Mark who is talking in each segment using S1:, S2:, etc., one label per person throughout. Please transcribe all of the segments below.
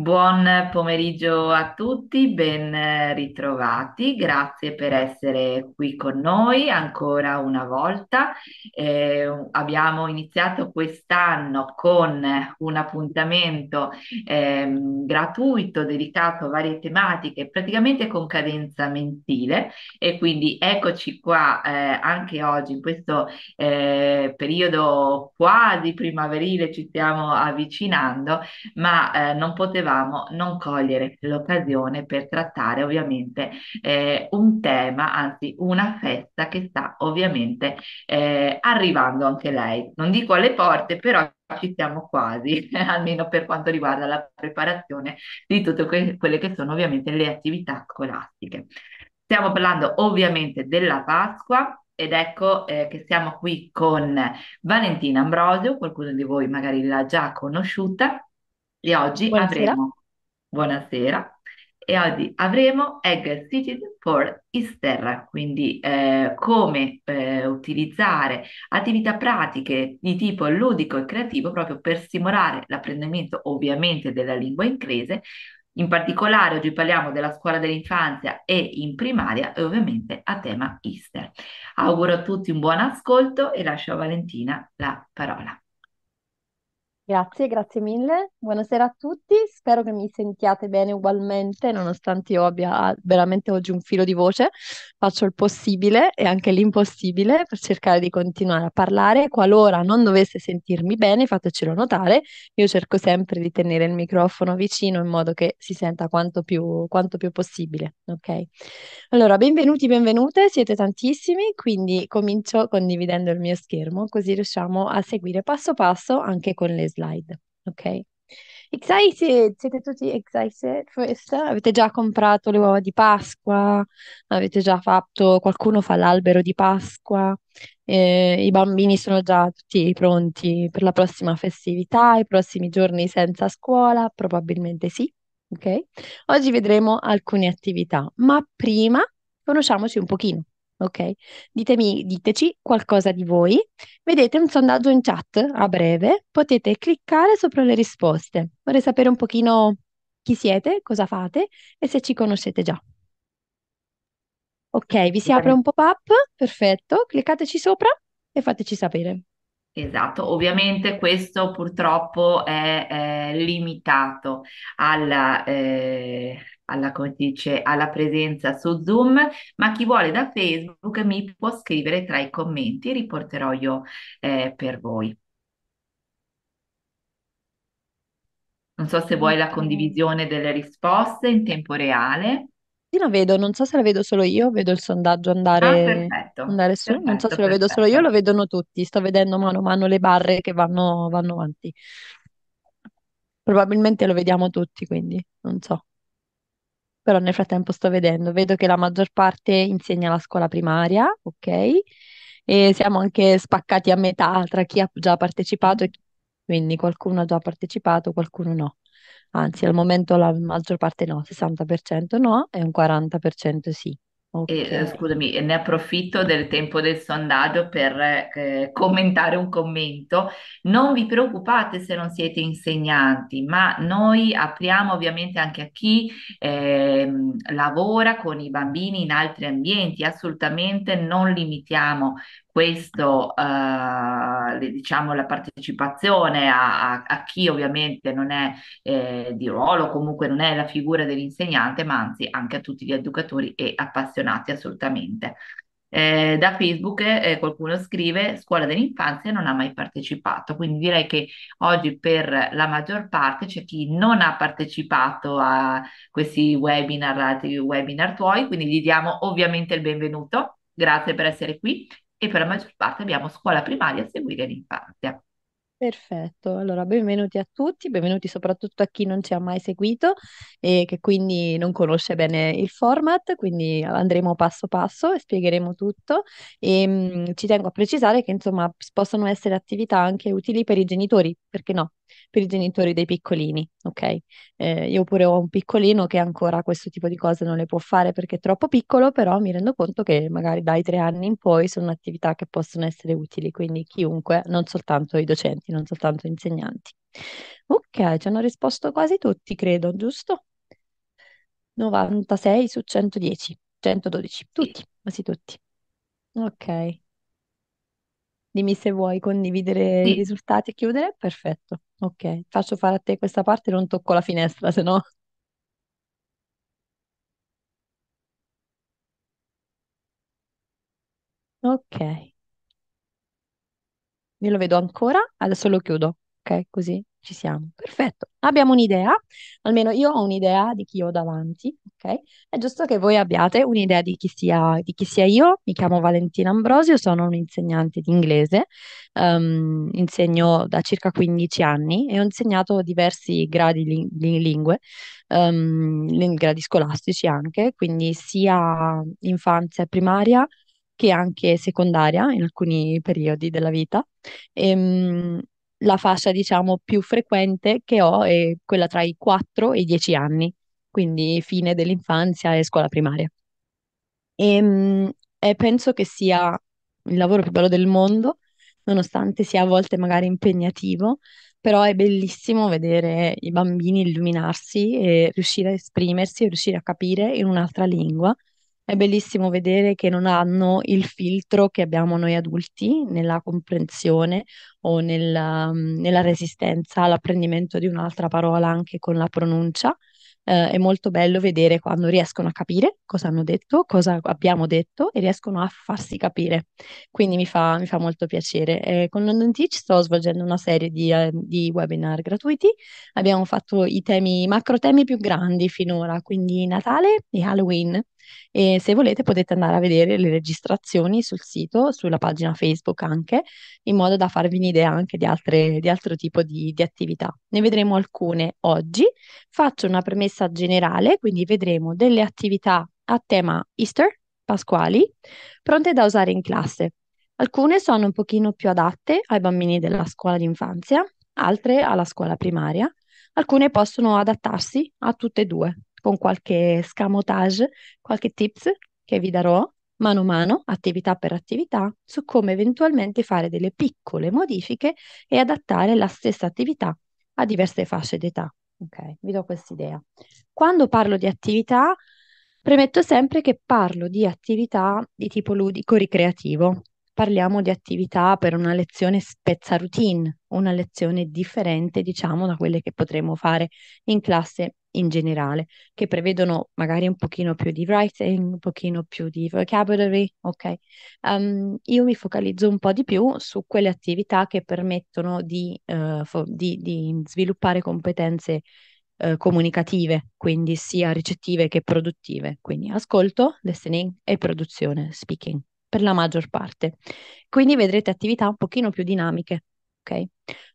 S1: Buon pomeriggio a tutti, ben ritrovati, grazie per essere qui con noi ancora una volta. Eh, abbiamo iniziato quest'anno con un appuntamento eh, gratuito dedicato a varie tematiche, praticamente con cadenza mensile e quindi eccoci qua eh, anche oggi in questo eh, periodo quasi primaverile ci stiamo avvicinando, ma eh, non potevamo potevamo non cogliere l'occasione per trattare ovviamente eh, un tema, anzi una festa che sta ovviamente eh, arrivando anche lei. Non dico alle porte, però ci siamo quasi, almeno per quanto riguarda la preparazione di tutte que- quelle che sono ovviamente le attività scolastiche. Stiamo parlando ovviamente della Pasqua, ed ecco eh, che siamo qui con Valentina Ambrosio, qualcuno di voi magari l'ha già conosciuta, e oggi Buonasera. avremo, buonasera, e oggi avremo Egg Cited for Easter, quindi eh, come eh, utilizzare attività pratiche di tipo ludico e creativo proprio per stimolare l'apprendimento ovviamente della lingua inglese. In particolare oggi parliamo della scuola dell'infanzia e in primaria e ovviamente a tema Easter. Auguro a tutti un buon ascolto e lascio a Valentina la parola.
S2: Grazie, grazie mille. Buonasera a tutti. Spero che mi sentiate bene ugualmente, nonostante io abbia veramente oggi un filo di voce. Faccio il possibile e anche l'impossibile per cercare di continuare a parlare. Qualora non dovesse sentirmi bene, fatecelo notare. Io cerco sempre di tenere il microfono vicino in modo che si senta quanto più, quanto più possibile. Ok? Allora, benvenuti, benvenute. Siete tantissimi, quindi comincio condividendo il mio schermo, così riusciamo a seguire passo passo anche con le slide slide, ok? Excited! Siete tutti excited for Easter? Avete già comprato le uova di Pasqua? Avete già fatto, qualcuno fa l'albero di Pasqua? Eh, i bambini sono già tutti pronti per la prossima festività, i prossimi giorni senza scuola? Probabilmente sì, ok? Oggi vedremo alcune attività, ma prima conosciamoci un pochino. Ok, ditemi, diteci qualcosa di voi. Vedete un sondaggio in chat a breve, potete cliccare sopra le risposte. Vorrei sapere un pochino chi siete, cosa fate e se ci conoscete già. Ok, vi si apre un pop-up, perfetto, cliccateci sopra e fateci sapere.
S1: Esatto, ovviamente questo purtroppo è, è eh, limitato alla, eh, alla, dice, alla presenza su Zoom, ma chi vuole da Facebook mi può scrivere tra i commenti, riporterò io eh, per voi. Non so se vuoi la condivisione delle risposte in tempo reale.
S2: Sì, lo vedo, non so se la vedo solo io, vedo il sondaggio andare, ah, perfetto, andare su, non so perfetto, se lo vedo solo io, lo vedono tutti, sto vedendo mano a mano le barre che vanno, vanno avanti. Probabilmente lo vediamo tutti, quindi non so però nel frattempo sto vedendo, vedo che la maggior parte insegna la scuola primaria, ok? E siamo anche spaccati a metà tra chi ha già partecipato e chi... quindi qualcuno ha già partecipato, qualcuno no. Anzi, al momento la maggior parte no, 60% no e un 40% sì.
S1: E, Ok. Eh, scusami, ne approfitto del tempo del sondaggio per eh, commentare un commento. Non vi preoccupate se non siete insegnanti, ma noi apriamo ovviamente anche a chi ehm, lavora con i bambini in altri ambienti, assolutamente non limitiamo questo eh, diciamo la partecipazione a, a, a, chi ovviamente non è eh, di ruolo, comunque non è la figura dell'insegnante, ma anzi anche a tutti gli educatori e appassionati assolutamente. Eh, da Facebook eh, qualcuno scrive scuola dell'infanzia non ha mai partecipato, quindi direi che oggi per la maggior parte c'è chi non ha partecipato a questi webinar, a questi webinar tuoi, quindi gli diamo ovviamente il benvenuto, grazie per essere qui e per la maggior parte abbiamo scuola primaria a seguire l'infanzia.
S2: Perfetto, allora benvenuti a tutti, benvenuti soprattutto a chi non ci ha mai seguito e che quindi non conosce bene il format, quindi andremo passo passo e spiegheremo tutto e ehm, mh, ci tengo a precisare che insomma possono essere attività anche utili per i genitori, perché no, per i genitori dei piccolini, ok? Eh, io pure ho un piccolino che ancora questo tipo di cose non le può fare perché è troppo piccolo, però mi rendo conto che magari dai tre anni in poi sono attività che possono essere utili, quindi chiunque, non soltanto i docenti, non soltanto gli insegnanti. Ok, ci hanno risposto quasi tutti, credo, giusto? 96 su 110, 112, tutti, quasi tutti. Ok. Dimmi se vuoi condividere i Sì. risultati e chiudere. Perfetto. Ok, faccio fare a te questa parte, non tocco la finestra, se no. Ok, io lo vedo ancora, adesso lo chiudo. Ok, così. Ci siamo, perfetto. Abbiamo un'idea, almeno io ho un'idea di chi ho davanti, ok? È giusto che voi abbiate un'idea di chi sia, di chi sia io. Mi chiamo Valentina Ambrosio, sono un'insegnante di inglese, um, insegno da circa 15 anni e ho insegnato diversi gradi di ling- lingue, um, gradi scolastici anche, quindi sia infanzia primaria che anche secondaria in alcuni periodi della vita. E, ehm, la fascia diciamo più frequente che ho è quella tra i 4 e i 10 anni, quindi fine dell'infanzia e scuola primaria. E, ehm, e penso che sia il lavoro più bello del mondo, nonostante sia a volte magari impegnativo, però è bellissimo vedere i bambini illuminarsi e riuscire a esprimersi, e riuscire a capire in un'altra lingua è bellissimo vedere che non hanno il filtro che abbiamo noi adulti nella comprensione o nella, mm, nella resistenza all'apprendimento di un'altra parola anche con la pronuncia. Eh, è molto bello vedere quando riescono a capire cosa hanno detto, cosa abbiamo detto e riescono a farsi capire. Quindi mi fa, mi fa molto piacere. Eh, con London Teach sto svolgendo una serie di, eh, di, webinar gratuiti. Abbiamo fatto i temi, i macro temi più grandi finora, quindi Natale e Halloween e se volete potete andare a vedere le registrazioni sul sito, sulla pagina Facebook anche, in modo da farvi un'idea anche di, altre, di altro tipo di, di attività. Ne vedremo alcune oggi. Faccio una premessa generale, quindi vedremo delle attività a tema Easter, pasquali, pronte da usare in classe. Alcune sono un pochino più adatte ai bambini della scuola d'infanzia, altre alla scuola primaria. Alcune possono adattarsi a tutte e due, con qualche scamotage, qualche tips che vi darò mano a mano, attività per attività, su come eventualmente fare delle piccole modifiche e adattare la stessa attività a diverse fasce d'età. Ok, vi do questa idea. Quando parlo di attività, premetto sempre che parlo di attività di tipo ludico-ricreativo. Parliamo di attività per una lezione spezza routine, una lezione differente, diciamo, da quelle che potremmo fare in classe in generale, che prevedono magari un pochino più di writing, un pochino più di vocabulary, ok? Um, io mi focalizzo un po' di più su quelle attività che permettono di, uh, fo- di, di sviluppare competenze uh, comunicative, quindi sia ricettive che produttive, quindi ascolto, listening e produzione, speaking, per la maggior parte. Quindi vedrete attività un pochino più dinamiche, ok?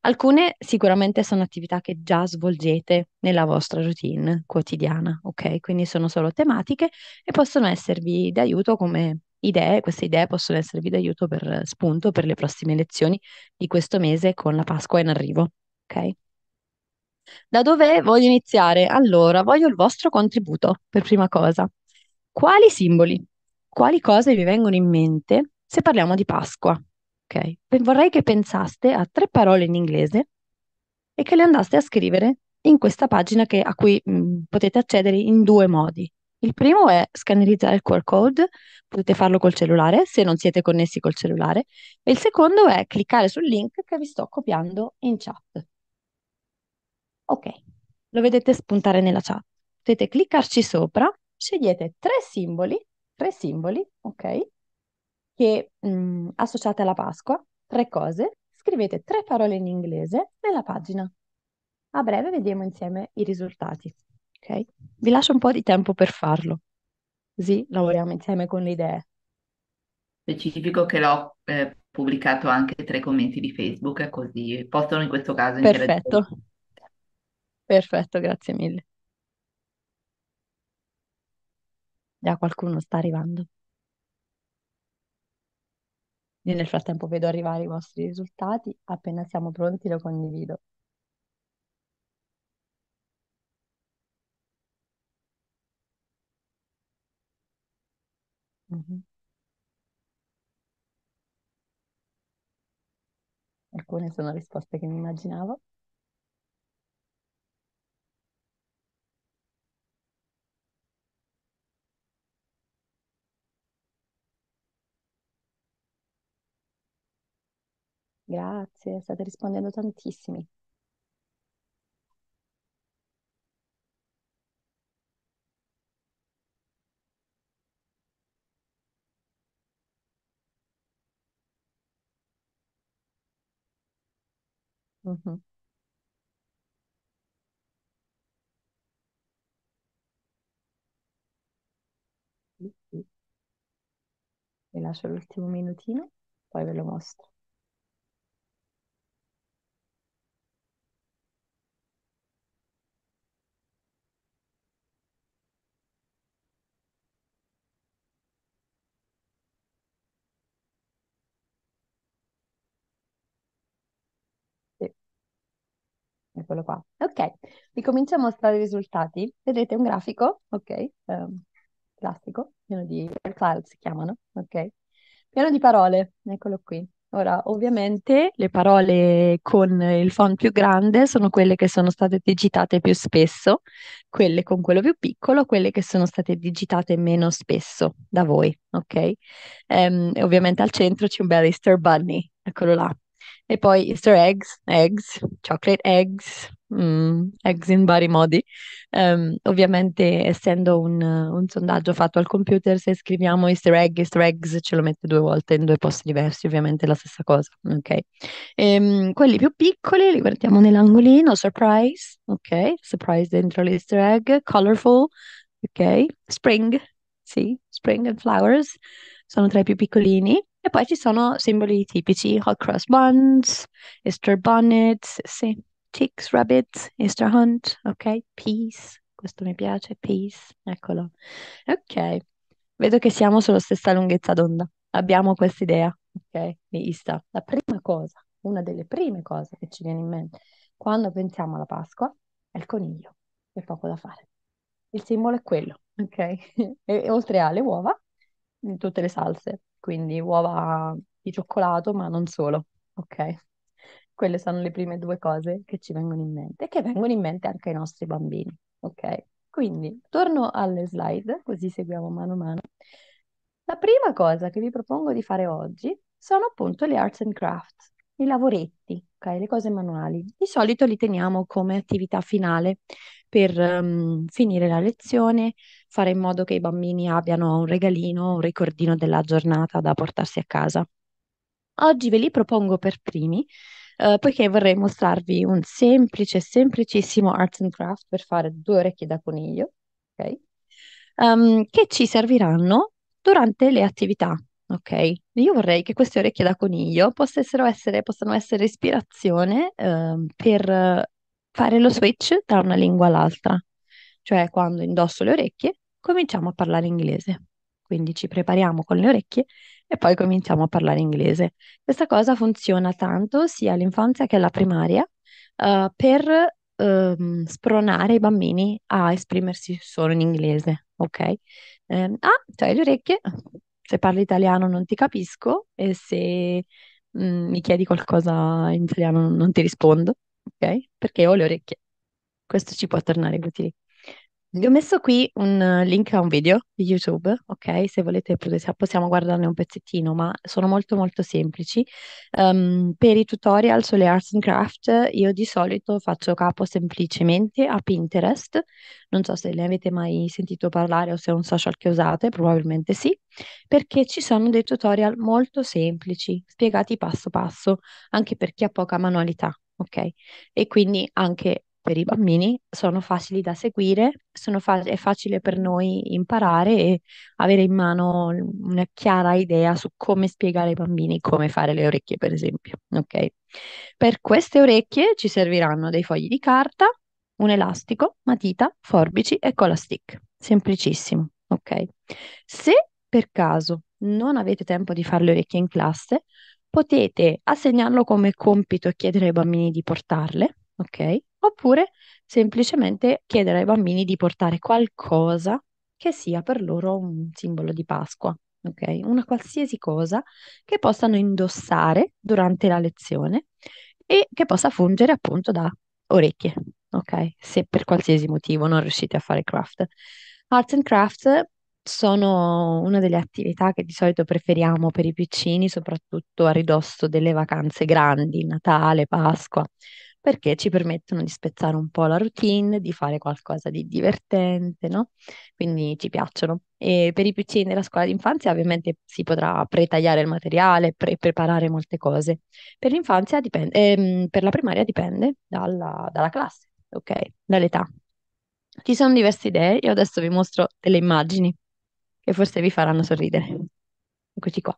S2: Alcune sicuramente sono attività che già svolgete nella vostra routine quotidiana, ok? Quindi sono solo tematiche e possono esservi d'aiuto come idee, queste idee possono esservi d'aiuto per eh, spunto per le prossime lezioni di questo mese con la Pasqua in arrivo, ok? Da dove voglio iniziare? Allora, voglio il vostro contributo per prima cosa. Quali simboli, quali cose vi vengono in mente se parliamo di Pasqua? ok? Vorrei che pensaste a tre parole in inglese e che le andaste a scrivere in questa pagina che, a cui mh, mm, potete accedere in due modi. Il primo è scannerizzare il QR code, potete farlo col cellulare se non siete connessi col cellulare, e il secondo è cliccare sul link che vi sto copiando in chat. Ok, lo vedete spuntare nella chat. Potete cliccarci sopra, scegliete tre simboli, tre simboli, ok? che mh, mm, associate alla Pasqua, tre cose, scrivete tre parole in inglese nella pagina. A breve vediamo insieme i risultati. Okay? Vi lascio un po' di tempo per farlo, così lavoriamo insieme con le idee.
S1: Specifico che l'ho eh, pubblicato anche tra i commenti di Facebook, così possono in questo caso interagire. Perfetto,
S2: perfetto, grazie mille. Già qualcuno sta arrivando. Io nel frattempo vedo arrivare i vostri risultati, appena siamo pronti lo condivido. Mhm. Alcune sono risposte che mi immaginavo. Grazie, state rispondendo tantissimi. Mh-mh. Vi lascio l'ultimo minutino, poi ve lo mostro. eccolo qua. Ok, ricominciamo a mostrare i risultati. Vedete un grafico, ok, um, classico, pieno di cloud si chiamano, ok? Pieno di parole, eccolo qui. Ora, ovviamente le parole con il font più grande sono quelle che sono state digitate più spesso, quelle con quello più piccolo, quelle che sono state digitate meno spesso da voi, ok? Um, e ovviamente al centro c'è un bel Easter Bunny, eccolo là, e poi Easter eggs, eggs, chocolate eggs, mm, eggs in vari modi. Um, ovviamente, essendo un, un, sondaggio fatto al computer, se scriviamo Easter egg, Easter eggs, ce lo mette due volte in due posti diversi, ovviamente è la stessa cosa. Ok. E, um, quelli più piccoli li guardiamo nell'angolino, surprise, ok, surprise dentro l'Easter egg, colorful, ok, spring, sì, spring and flowers sono tra i più piccolini. E poi ci sono simboli tipici, hot cross buns, Easter bonnet, sì, chicks, rabbit, Easter hunt, ok, peace, questo mi piace, peace, eccolo. Ok, vedo che siamo sulla stessa lunghezza d'onda, abbiamo questa idea, ok, di Ista. La prima cosa, una delle prime cose che ci viene in mente quando pensiamo alla Pasqua è il coniglio, c'è poco da fare. Il simbolo è quello, ok? e, e oltre alle uova, in tutte le salse, quindi uova di cioccolato, ma non solo, ok? Quelle sono le prime due cose che ci vengono in mente e che vengono in mente anche ai nostri bambini, ok? Quindi torno alle slide, così seguiamo mano a mano. La prima cosa che vi propongo di fare oggi sono appunto le arts and crafts, i lavoretti, ok? le cose manuali. Di solito li teniamo come attività finale per um, finire la lezione, fare in modo che i bambini abbiano un regalino, un ricordino della giornata da portarsi a casa. Oggi ve li propongo per primi, eh, poiché vorrei mostrarvi un semplice, semplicissimo arts and craft per fare due orecchie da coniglio, okay? um, che ci serviranno durante le attività. Okay? Io vorrei che queste orecchie da coniglio possano essere, possano essere ispirazione eh, per fare lo switch tra una lingua all'altra. Cioè, quando indosso le orecchie, cominciamo a parlare inglese. Quindi ci prepariamo con le orecchie e poi cominciamo a parlare inglese. Questa cosa funziona tanto sia all'infanzia che alla primaria uh, per um, spronare i bambini a esprimersi solo in inglese, ok? Um, ah, c'hai le orecchie? Se parli italiano non ti capisco e se um, mi chiedi qualcosa in italiano non ti rispondo, ok? Perché ho le orecchie. Questo ci può tornare utili. Vi ho messo qui un eh, link a un video di YouTube, ok? Se volete possiamo guardarne un pezzettino, ma sono molto molto semplici. Ehm, per i tutorial sulle arts and craft io di solito faccio capo semplicemente a Pinterest. Non so se ne avete mai sentito parlare o se è un social che usate, probabilmente sì, perché ci sono dei tutorial molto semplici, spiegati passo passo, anche per chi ha poca manualità, ok? E quindi anche per i bambini, sono facili da seguire, fa- è facile per noi imparare e avere in mano una chiara idea su come spiegare ai bambini come fare le orecchie, per esempio. Okay? Per queste orecchie ci serviranno dei fogli di carta, un elastico, matita, forbici e cola stick. Semplicissimo, ok? Se per caso non avete tempo di fare le orecchie in classe, potete assegnarlo come compito e chiedere ai bambini di portarle, ok? oppure semplicemente chiedere ai bambini di portare qualcosa che sia per loro un simbolo di Pasqua, ok? Una qualsiasi cosa che possano indossare durante la lezione e che possa fungere appunto da orecchie, ok? Se per qualsiasi motivo non riuscite a fare craft. Arts and craft sono una delle attività che di solito preferiamo per i piccini, soprattutto a ridosso delle vacanze grandi, Natale, Pasqua, perché ci permettono di spezzare un po' la routine, di fare qualcosa di divertente, no? Quindi ci piacciono. E per i piccini della scuola d'infanzia ovviamente si potrà pretagliare il materiale, pre- preparare molte cose. Per l'infanzia dipende, ehm, per la primaria dipende dalla, dalla classe, ok? Dall'età. Ci sono diverse idee, io adesso vi mostro delle immagini che forse vi faranno sorridere. Eccoci qua.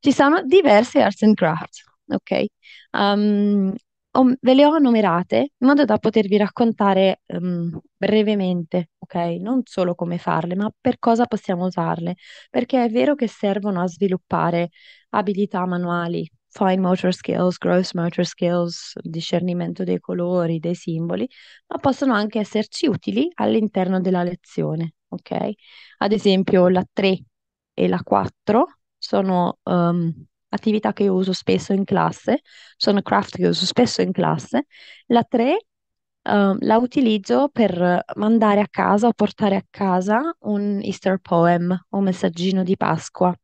S2: Ci sono diverse arts and crafts, ok? Um, ho, ve le ho numerate in modo da potervi raccontare um, brevemente, ok? Non solo come farle, ma per cosa possiamo usarle, perché è vero che servono a sviluppare abilità manuali, fine motor skills, gross motor skills, discernimento dei colori, dei simboli, ma possono anche esserci utili all'interno della lezione, ok? Ad esempio la 3 e la 4 sono... Um, attività che io uso spesso in classe, sono craft che uso spesso in classe. La 3 uh, ehm, la utilizzo per mandare a casa o portare a casa un Easter poem, un messaggino di Pasqua.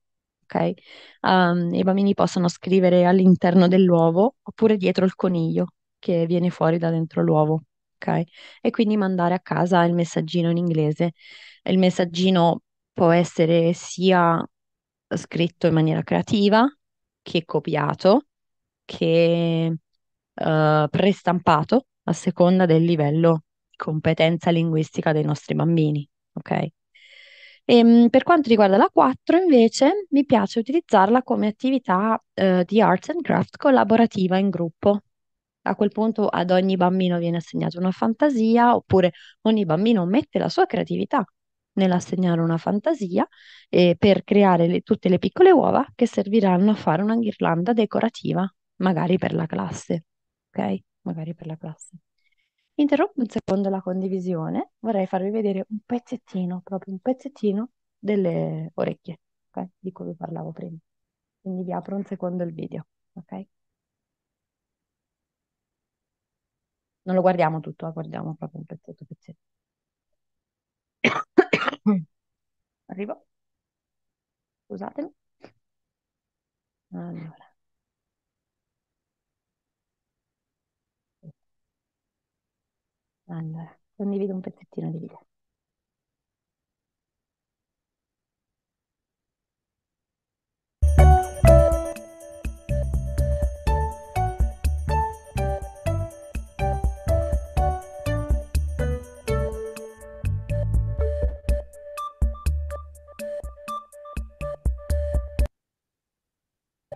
S2: Okay? Um, I bambini possono scrivere all'interno dell'uovo oppure dietro il coniglio che viene fuori da dentro l'uovo. Okay? E quindi mandare a casa il messaggino in inglese. Il messaggino può essere sia scritto in maniera creativa, che copiato, che eh, prestampato a seconda del livello di competenza linguistica dei nostri bambini, ok? E, ehm, per quanto riguarda la 4, invece, mi piace utilizzarla come attività eh, di arts and craft collaborativa in gruppo. A quel punto ad ogni bambino viene assegnata una fantasia, oppure ogni bambino mette la sua creatività nell'assegnare una fantasia eh, per creare le, tutte le piccole uova che serviranno a fare una ghirlanda decorativa, magari per la classe. Ok? Magari per la classe. Interrompo un secondo la condivisione, vorrei farvi vedere un pezzettino, proprio un pezzettino delle orecchie, okay? di cui vi parlavo prima. Quindi vi apro un secondo il video, ok? Non lo guardiamo tutto, eh, guardiamo proprio un pezzetto pezzetto.
S1: Arrivo, scusatemi. Allora.
S2: Allora, condivido un pezzettino di video. Thank you.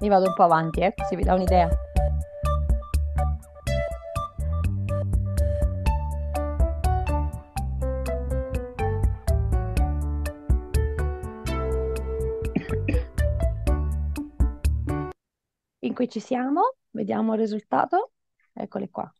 S2: ne vado un po' avanti, eh, così vi dà un'idea. In cui ci siamo, vediamo il risultato. Eccole qua.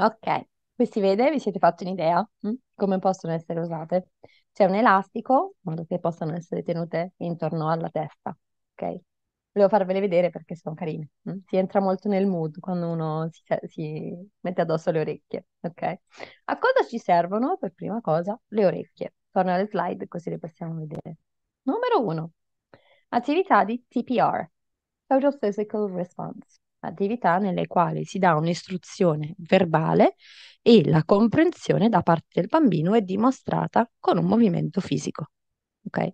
S2: Ok, qui si vede, vi siete fatti un'idea mm? come possono essere usate. C'è un elastico, in modo che possano essere tenute intorno alla testa, ok? Volevo farvele vedere perché sono carine. Mm? Si entra molto nel mood quando uno si, si mette addosso le orecchie, ok? A cosa ci servono, per prima cosa, le orecchie? Torno alle slide così le possiamo vedere. Numero uno, attività di TPR, Total Physical Response attività nelle quali si dà un'istruzione verbale e la comprensione da parte del bambino è dimostrata con un movimento fisico. Okay.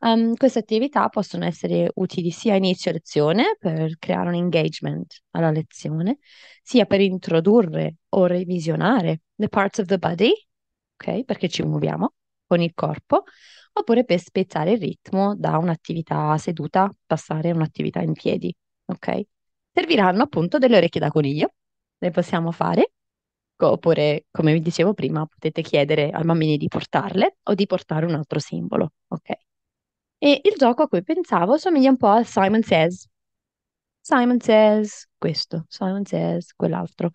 S2: Um, queste attività possono essere utili sia a inizio lezione per creare un engagement alla lezione, sia per introdurre o revisionare the parts of the body, okay, perché ci muoviamo con il corpo, oppure per spezzare il ritmo da un'attività seduta, passare a un'attività in piedi. Okay? serviranno appunto delle orecchie da coniglio. Le possiamo fare, oppure, come vi dicevo prima, potete chiedere ai bambini di portarle o di portare un altro simbolo, ok? E il gioco a cui pensavo somiglia un po' a Simon Says. Simon Says questo, Simon Says quell'altro.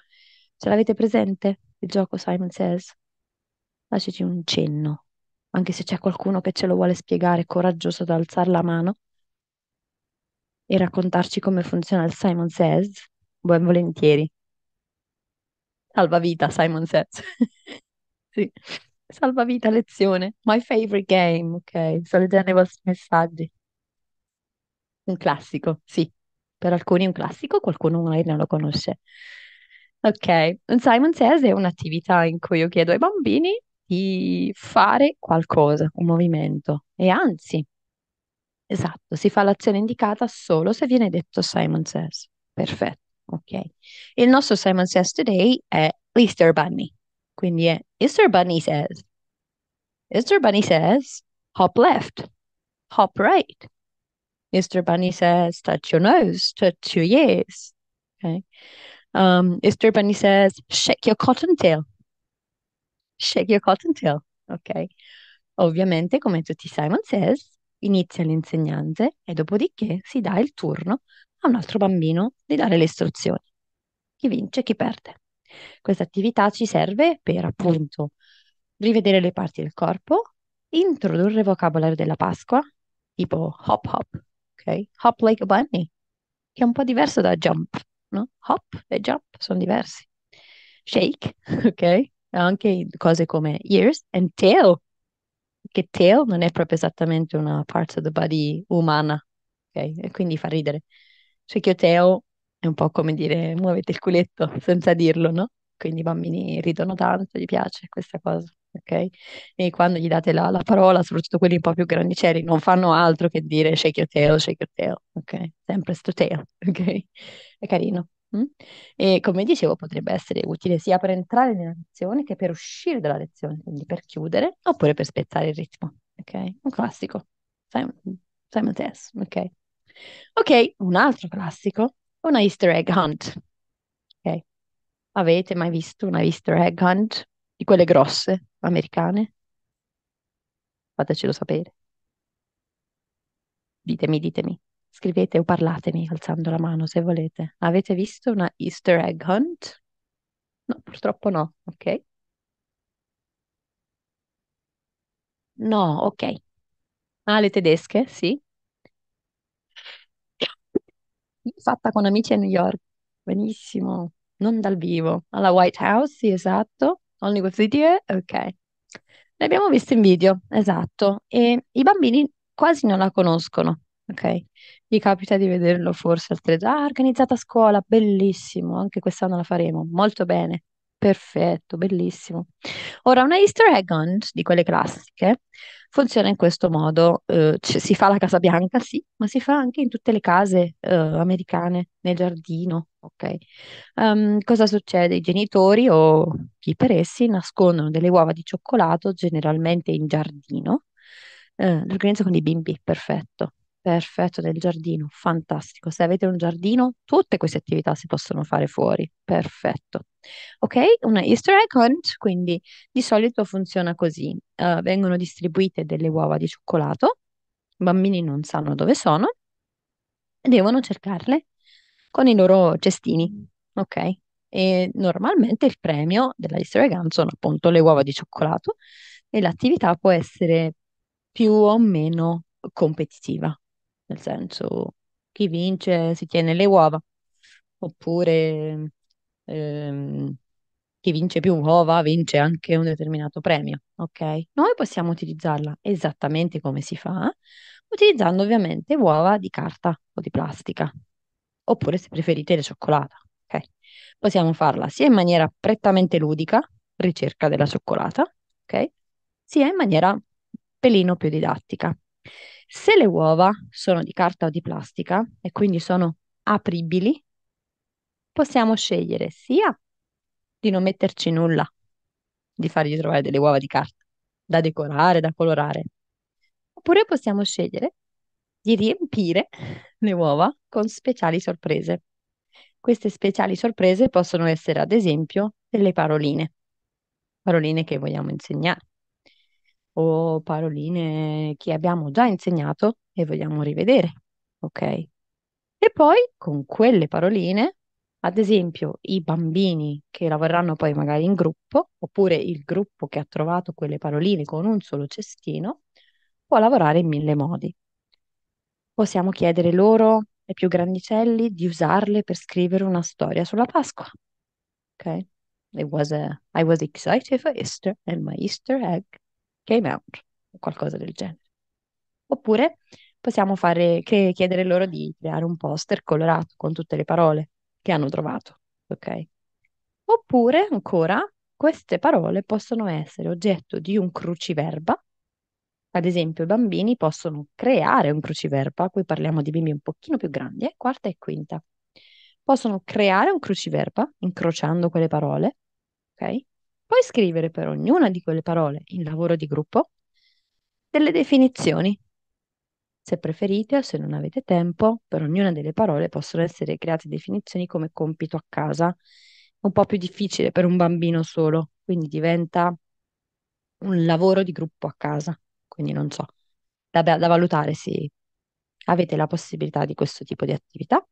S2: Ce l'avete presente il gioco Simon Says? Lasciaci un cenno, anche se c'è qualcuno che ce lo vuole spiegare coraggioso ad alzare la mano e raccontarci come funziona il Simon Says, Buon volentieri. Salva vita, Simon Says. sì. vita, lezione, my favorite game, ok, sto leggendo i vostri messaggi. Un classico, sì, per alcuni un classico, qualcuno magari non lo conosce. Ok, un Simon Says è un'attività in cui io chiedo ai bambini di fare qualcosa, un movimento, e anzi, Esatto, si fa l'azione indicata solo se viene detto Simon Says. Perfetto, ok. Il nostro Simon Says today è l'Easter Bunny. Quindi è Easter Bunny says. Easter Bunny says, hop left, hop right. Easter Bunny says, touch your nose, touch your ears. Okay. Um, Easter Bunny says, shake your cotton tail. Shake your cotton tail, Ok. Ovviamente, come tutti Simon Says, inizia insegnanze e dopodiché si dà il turno a un altro bambino di dare le istruzioni. Chi vince, e chi perde. Questa attività ci serve per appunto rivedere le parti del corpo, introdurre vocabolario della Pasqua, tipo hop hop, ok? Hop like a bunny, che è un po' diverso da jump, no? Hop e jump sono diversi. Shake, ok? Anche cose come ears and tail, che tail non è proprio esattamente una part of the body umana, ok? E quindi fa ridere. Cecchio tail è un po' come dire muovete il culetto senza dirlo, no? Quindi i bambini ridono tanto, gli piace questa cosa, ok? E quando gli date la, la parola, soprattutto quelli un po' più grandicelli, non fanno altro che dire shake your tail, shake your tail, ok? Sempre sto tail, ok? È carino. Mm? E come dicevo, potrebbe essere utile sia per entrare nella lezione che per uscire dalla lezione, quindi per chiudere oppure per spezzare il ritmo. Ok? Un classico. Simon, Simon Tess, ok? Ok, un altro classico, una easter egg hunt. Ok? Avete mai visto una easter egg hunt? Di quelle grosse, americane? Fatecelo sapere. Ditemi, ditemi scrivete o parlatemi alzando la mano se volete. Avete visto una Easter egg hunt? No, purtroppo no, ok? No, ok. Ah, le tedesche, sì. Fatta con amici a New York, benissimo. Non dal vivo. Alla White House, sì, esatto. Only with video, ok. Le abbiamo viste in video, esatto. E i bambini quasi non la conoscono. Ok. Mi capita di vederlo forse al telegiornale. Ah, organizzata a scuola, bellissimo, anche quest'anno la faremo. Molto bene, perfetto, bellissimo. Ora, una Easter egg hunt di quelle classiche funziona in questo modo. eh, si fa la Casa Bianca, sì, ma si fa anche in tutte le case eh, americane, nel giardino, ok? Ehm, cosa succede? I genitori o chi per essi nascondono delle uova di cioccolato generalmente in giardino. Eh, l'organizzo con i bimbi, perfetto. Perfetto, del giardino, fantastico. Se avete un giardino, tutte queste attività si possono fare fuori. Perfetto. Ok, una Easter egg hunt, quindi di solito funziona così. Uh, vengono distribuite delle uova di cioccolato, i bambini non sanno dove sono e devono cercarle con i loro cestini. Ok, e normalmente il premio della Easter egg hunt sono appunto le uova di cioccolato e l'attività può essere più o meno competitiva nel senso chi vince si tiene le uova, oppure ehm, chi vince più uova vince anche un determinato premio, ok? Noi possiamo utilizzarla esattamente come si fa, utilizzando ovviamente uova di carta o di plastica, oppure se preferite la cioccolata, ok? Possiamo farla sia in maniera prettamente ludica, ricerca della cioccolata, ok? Sia in maniera un pelino più didattica. Se le uova sono di carta o di plastica e quindi sono apribili, possiamo scegliere sia di non metterci nulla, di fargli trovare delle uova di carta da decorare, da colorare, oppure possiamo scegliere di riempire le uova con speciali sorprese. Queste speciali sorprese possono essere, ad esempio, delle paroline, paroline che vogliamo insegnare o paroline che abbiamo già insegnato e vogliamo rivedere, ok? E poi con quelle paroline, ad esempio i bambini che lavoreranno poi magari in gruppo, oppure il gruppo che ha trovato quelle paroline con un solo cestino, può lavorare in mille modi. Possiamo chiedere loro, ai più grandicelli, di usarle per scrivere una storia sulla Pasqua. Ok? It was a, I was excited for Easter and my Easter egg Game Out, o qualcosa del genere. Oppure possiamo fare, cre- chiedere loro di creare un poster colorato con tutte le parole che hanno trovato, ok? Oppure ancora, queste parole possono essere oggetto di un cruciverba. Ad esempio, i bambini possono creare un cruciverba, qui parliamo di bimbi un pochino più grandi, eh? quarta e quinta. Possono creare un cruciverba incrociando quelle parole, ok? Puoi scrivere per ognuna di quelle parole in lavoro di gruppo delle definizioni. Se preferite o se non avete tempo, per ognuna delle parole possono essere create definizioni come compito a casa. È un po' più difficile per un bambino solo, quindi diventa un lavoro di gruppo a casa. Quindi non so, da, da valutare se avete la possibilità di questo tipo di attività.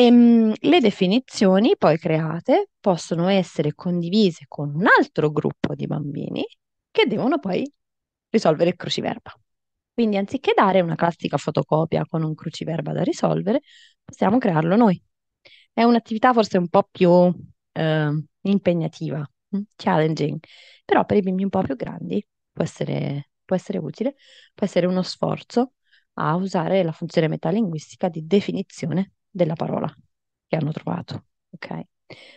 S2: Ehm, le definizioni poi create possono essere condivise con un altro gruppo di bambini che devono poi risolvere il cruciverba. Quindi anziché dare una classica fotocopia con un cruciverba da risolvere, possiamo crearlo noi. È un'attività forse un po' più eh, impegnativa, mm, challenging, però per i bimbi un po' più grandi può essere, può essere utile, può essere uno sforzo a usare la funzione metalinguistica di definizione della parola che hanno trovato, ok?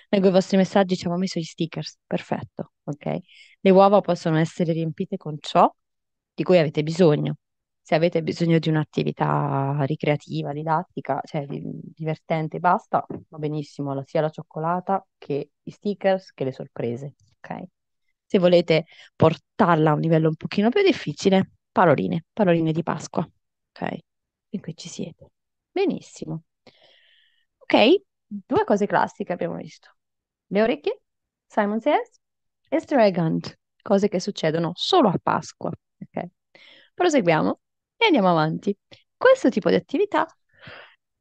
S2: Leggo i vostri messaggi, ci avevo messo gli stickers, perfetto, ok? Le uova possono essere riempite con ciò di cui avete bisogno. Se avete bisogno di un'attività ricreativa, didattica, cioè divertente, basta, va benissimo sia la cioccolata che i stickers che le sorprese, ok? Se volete portarla a un livello un pochino più difficile, paroline, paroline di Pasqua, ok? Fin qui ci siete. Benissimo. Ok, due cose classiche abbiamo visto. Le orecchie, Simon Says, e Stray Hunt, cose che succedono solo a Pasqua. Okay. Proseguiamo e andiamo avanti. Questo tipo di attività,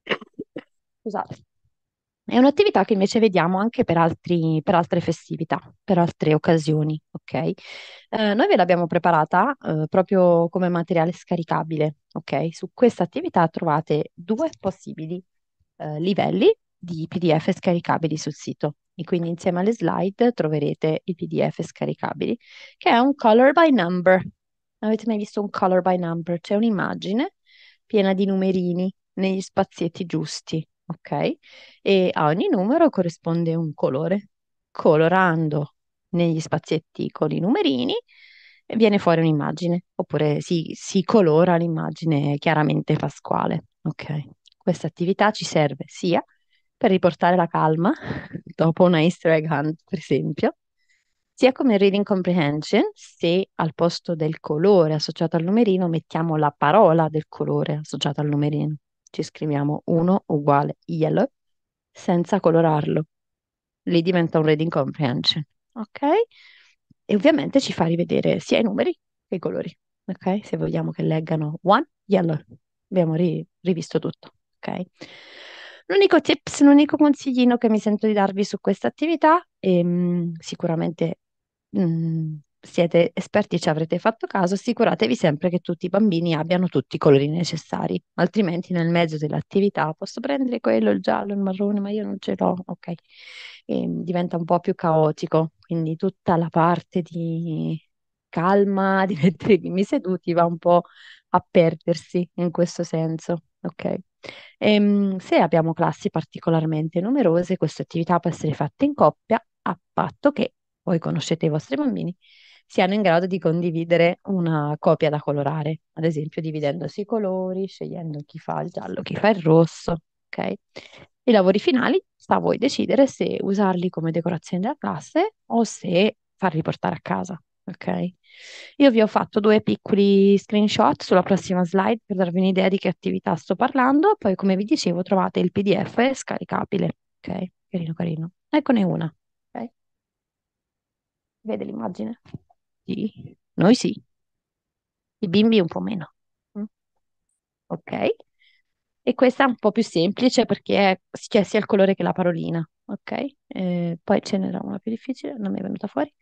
S2: scusate, è un'attività che invece vediamo anche per, altri, per altre festività, per altre occasioni, ok? Eh, noi ve l'abbiamo preparata eh, proprio come materiale scaricabile, ok? Su questa attività trovate due possibili eh, livelli di PDF scaricabili sul sito. E quindi insieme alle slide troverete i PDF scaricabili, che è un color by number. Avete mai visto un color by number? C'è un'immagine piena di numerini negli spazietti giusti, ok? E a ogni numero corrisponde un colore. Colorando negli spazietti con i numerini eh, viene fuori un'immagine, oppure si, si colora l'immagine chiaramente pasquale, ok? questa attività ci serve sia per riportare la calma dopo una Easter egg hunt, per esempio, sia come reading comprehension, se al posto del colore associato al numerino mettiamo la parola del colore associato al numerino. Ci scriviamo 1 uguale yellow senza colorarlo. Lì diventa un reading comprehension, ok? E ovviamente ci fa rivedere sia i numeri che i colori, ok? Se vogliamo che leggano 1 yellow, abbiamo ri- rivisto tutto ok? L'unico tips, l'unico consiglino che mi sento di darvi su questa attività, e ehm, mh, sicuramente mh, mm, siete esperti, e ci avrete fatto caso, assicuratevi sempre che tutti i bambini abbiano tutti i colori necessari, altrimenti nel mezzo dell'attività posso prendere quello, il giallo, il marrone, ma io non ce l'ho, ok? E ehm, diventa un po' più caotico, quindi tutta la parte di calma, di i mettermi seduti va un po' a perdersi in questo senso, ok? Ehm, se abbiamo classi particolarmente numerose, questa attività può essere fatta in coppia a patto che voi conoscete i vostri bambini siano in grado di condividere una copia da colorare, ad esempio dividendosi i colori, scegliendo chi fa il giallo, chi fa il rosso, ok? I lavori finali sta a voi decidere se usarli come decorazione della classe o se farli portare a casa ok? Io vi ho fatto due piccoli screenshot sulla prossima slide per darvi un'idea di che attività sto parlando, poi come vi dicevo trovate il PDF scaricabile, ok? Carino, carino. Eccone una, ok? Vede l'immagine? Sì, noi sì. I bimbi un po' meno. Mm. Ok? E questa è un po' più semplice perché è, sia il colore che la parolina, ok? E eh, poi ce n'era una più difficile, non mi è venuta fuori.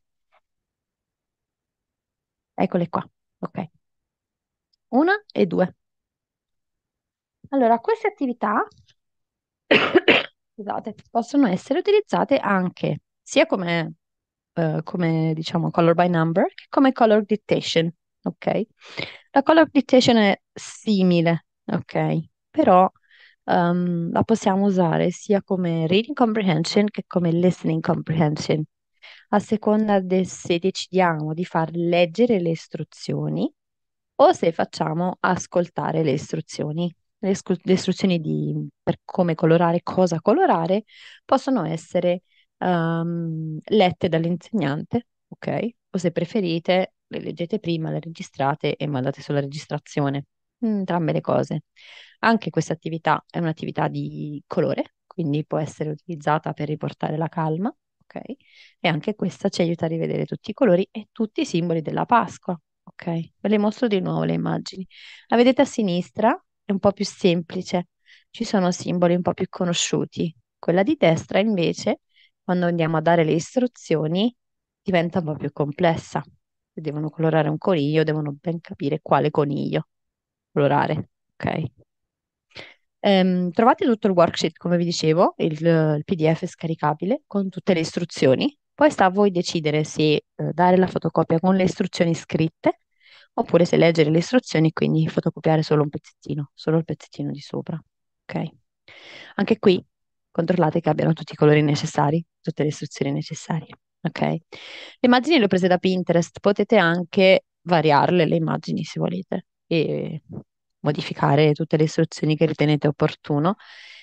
S2: Eccole qua, ok. Una e due. Allora, queste attività scusate, possono essere utilizzate anche sia come, eh, come diciamo color by number che come color dictation, ok? La color dictation è simile, ok? Però um, la possiamo usare sia come reading comprehension che come listening comprehension a seconda del se decidiamo di far leggere le istruzioni o se facciamo ascoltare le istruzioni. Le, istruzioni di, per come colorare, cosa colorare, possono essere um, lette dall'insegnante, ok? O se preferite, le leggete prima, le registrate e mandate sulla registrazione. Entrambe le cose. Anche questa attività è un'attività di colore, quindi può essere utilizzata per riportare la calma ok? E anche questa ci aiuta a rivedere tutti i colori e tutti i simboli della Pasqua, ok? Ve le mostro di nuovo le immagini. La vedete a sinistra? È un po' più semplice, ci sono simboli un po' più conosciuti. Quella di destra invece, quando andiamo a dare le istruzioni, diventa un po' più complessa. Se devono colorare un coniglio, devono ben capire quale coniglio colorare, ok? Ehm, trovate tutto il worksheet, come vi dicevo, il, il PDF scaricabile con tutte le istruzioni. Poi sta a voi decidere se eh, dare la fotocopia con le istruzioni scritte oppure se leggere le istruzioni, e quindi fotocopiare solo un pezzettino, solo il pezzettino di sopra. Ok? Anche qui controllate che abbiano tutti i colori necessari, tutte le istruzioni necessarie. Ok? Le immagini le ho prese da Pinterest, potete anche variarle le immagini se volete e modificare tutte le istruzioni che ritenete opportuno,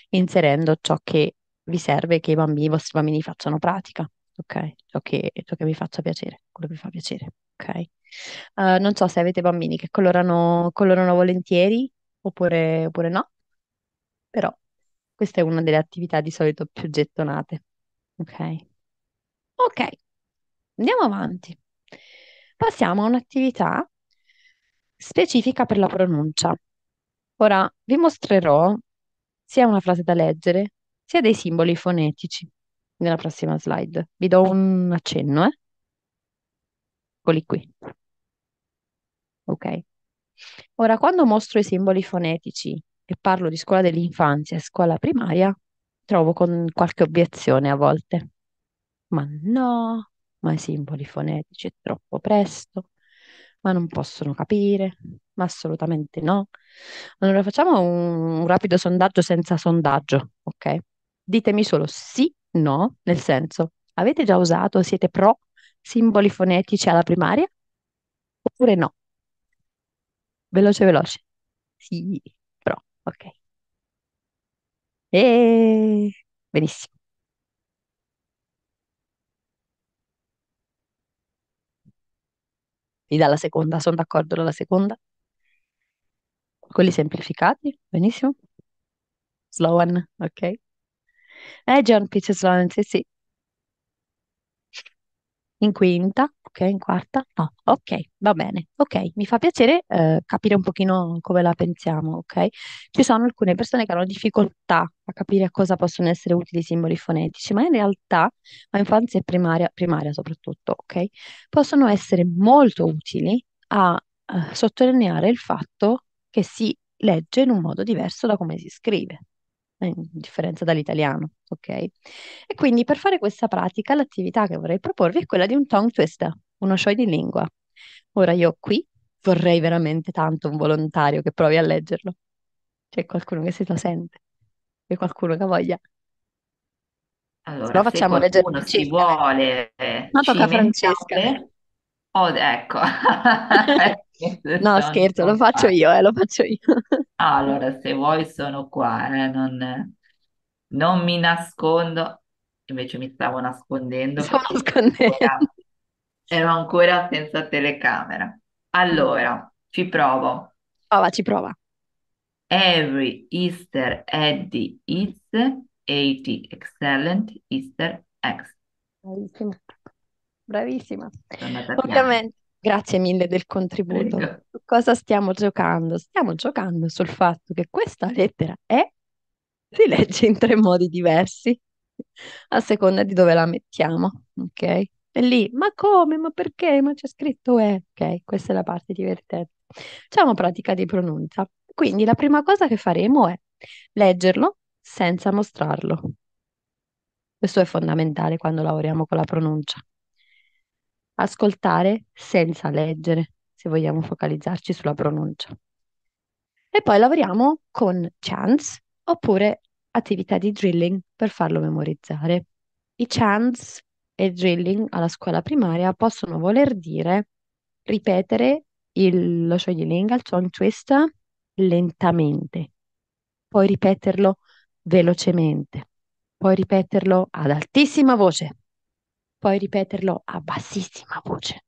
S2: inserendo ciò che vi serve che i, bambini, i vostri bambini facciano pratica, ok? Ciò che, ciò che vi faccia piacere, quello che vi fa piacere, ok? Uh, non so se avete bambini che colorano, colorano volentieri oppure, oppure no, però questa è una delle attività di solito più gettonate, ok? Ok, andiamo avanti. Passiamo a un'attività specifica per la pronuncia. Ora vi mostrerò sia una frase da leggere, sia dei simboli fonetici nella prossima slide. Vi do un accenno, eh? Eccoli qui. Ok. Ora, quando mostro i simboli fonetici e parlo di scuola dell'infanzia e scuola primaria, trovo con qualche obiezione a volte. Ma no, ma i simboli fonetici è troppo presto, ma non possono capire, ma assolutamente no. Allora facciamo un, un rapido sondaggio senza sondaggio, ok? Ditemi solo sì, no, nel senso, avete già usato, siete pro simboli fonetici alla primaria? Oppure no? Veloce, veloce.
S1: Sì, pro, ok. E... Benissimo.
S2: Mi dà la seconda, sono d'accordo la seconda? Quelli semplificati? Benissimo. Sloan, ok. Eh, John Peter Sloan, sì, sì. In quinta, ok, in quarta. No, ok, va bene. Ok, mi fa piacere eh, capire un pochino come la pensiamo, ok? Ci sono alcune persone che hanno difficoltà a capire a cosa possono essere utili i simboli fonetici, ma in realtà, a infanzia primaria, primaria soprattutto, ok? Possono essere molto utili a eh, sottolineare il fatto che si legge in un modo diverso da come si scrive, eh, in differenza dall'italiano, ok? E quindi per fare questa pratica l'attività che vorrei proporvi è quella di un tongue twister, uno show di lingua. Ora io qui vorrei veramente tanto un volontario che provi a leggerlo. C'è qualcuno che si lo sente? C'è qualcuno che voglia?
S1: Allora, Però facciamo leggere Francesca. si vuole No, tocca a Francesca. Oh, ecco. No, scherzo, lo faccio io, eh, lo faccio io. Ah, allora, se vuoi sono qua, eh, non, non mi nascondo, invece mi stavo nascondendo Sto perché nascondendo. ero ancora, senza telecamera. Allora, ci provo. Prova, oh, ci prova. Every Easter Eddy is 80 excellent Easter eggs.
S2: Bravissima. Bravissima. Ovviamente. Grazie mille del contributo. Su cosa stiamo giocando? Stiamo giocando sul fatto che questa lettera E si legge in tre modi diversi a seconda di dove la mettiamo, ok? E lì, ma come? Ma perché? Ma c'è scritto E, ok? Questa è la parte divertente. Facciamo pratica di pronuncia. Quindi la prima cosa che faremo è leggerlo senza mostrarlo. Questo è fondamentale quando lavoriamo con la pronuncia ascoltare senza leggere, se vogliamo focalizzarci sulla pronuncia. E poi lavoriamo con chants oppure attività di drilling per farlo memorizzare. I chants e drilling alla scuola primaria possono voler dire ripetere il, lo scioglilinga, il tongue twister, lentamente, poi ripeterlo velocemente, poi ripeterlo ad altissima voce, poi ripeterlo a bassissima voce,